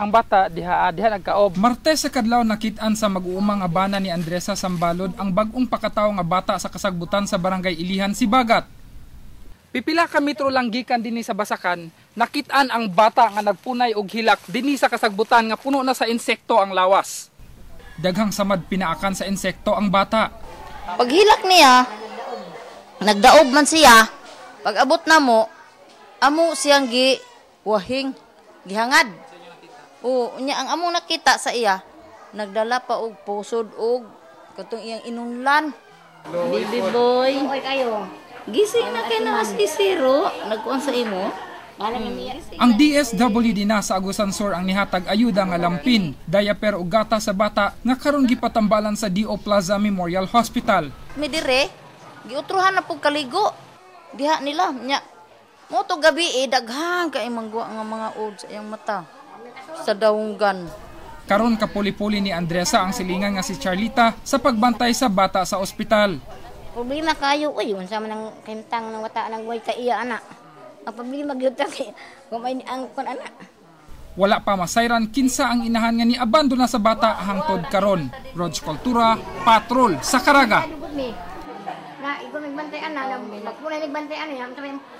ang bata diha ah, diha nagkaob. Martes sa kadlaw nakit-an sa mag-uumang abana ni Andresa Sambalod ang bag-ong pakataw nga bata sa kasagbutan sa barangay Ilihan si Bagat. Pipila ka metro lang gikan dinhi sa Basakan, nakit-an ang bata nga nagpunay og hilak dinhi sa kasagbutan nga puno na sa insekto ang lawas. Daghang samad pinaakan sa insekto ang bata. Paghilak niya, nagdaob man siya, pag abot na mo, amo siyang gi wahing gihangad. O, unya ang among nakita sa iya, nagdala pa og pusod og katong iyang inunlan. Baby boy. Oy kayo. Gising na kay na si Zero, nagkuan sa imo. Hmm. Ang DSWD na sa Sur ang nihatag ayuda nga lampin, diaper o gata sa bata nga karon gipatambalan sa DO Plaza Memorial Hospital. Midire, giutruhan na pug kaligo. Diha nila nya. Mo gabi eh, daghang kay mangguwa mga old sa iyang mata sa Daunggan. Karon kapuli-puli ni Andresa ang silingan nga si Charlita sa pagbantay sa bata sa ospital. Problema kayo uy, unsa man ang kintang ng wata ng way ka iya ana. Ang problema gyud ta kay gamay ang kon ana. Wala pa masayran kinsa ang inahan nga ni abando na sa bata hangtod karon. Rog Kultura, Patrol sa Karaga. Na, ikaw nagbantay ana, magpunay nagbantay ana,